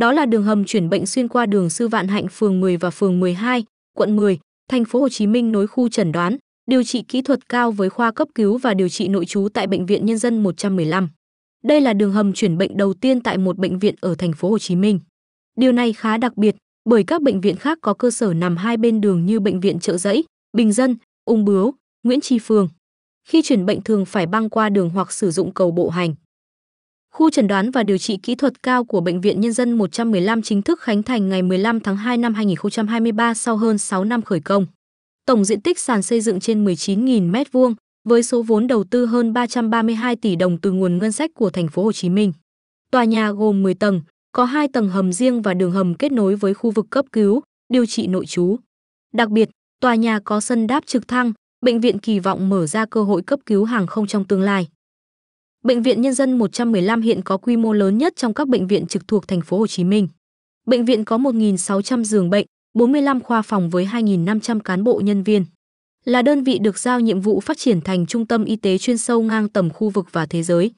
Đó là đường hầm chuyển bệnh xuyên qua đường Sư Vạn Hạnh phường 10 và phường 12, quận 10, thành phố Hồ Chí Minh nối khu chẩn đoán, điều trị kỹ thuật cao với khoa cấp cứu và điều trị nội trú tại bệnh viện Nhân dân 115. Đây là đường hầm chuyển bệnh đầu tiên tại một bệnh viện ở thành phố Hồ Chí Minh. Điều này khá đặc biệt bởi các bệnh viện khác có cơ sở nằm hai bên đường như bệnh viện Trợ Giấy, Bình Dân, Ung Bướu, Nguyễn Tri Phương. Khi chuyển bệnh thường phải băng qua đường hoặc sử dụng cầu bộ hành. Khu chẩn đoán và điều trị kỹ thuật cao của Bệnh viện Nhân dân 115 chính thức khánh thành ngày 15 tháng 2 năm 2023 sau hơn 6 năm khởi công. Tổng diện tích sàn xây dựng trên 19.000 m2 với số vốn đầu tư hơn 332 tỷ đồng từ nguồn ngân sách của thành phố Hồ Chí Minh. Tòa nhà gồm 10 tầng, có 2 tầng hầm riêng và đường hầm kết nối với khu vực cấp cứu, điều trị nội trú. Đặc biệt, tòa nhà có sân đáp trực thăng, bệnh viện kỳ vọng mở ra cơ hội cấp cứu hàng không trong tương lai. Bệnh viện Nhân dân 115 hiện có quy mô lớn nhất trong các bệnh viện trực thuộc thành phố Hồ Chí Minh. Bệnh viện có 1.600 giường bệnh, 45 khoa phòng với 2.500 cán bộ nhân viên. Là đơn vị được giao nhiệm vụ phát triển thành trung tâm y tế chuyên sâu ngang tầm khu vực và thế giới.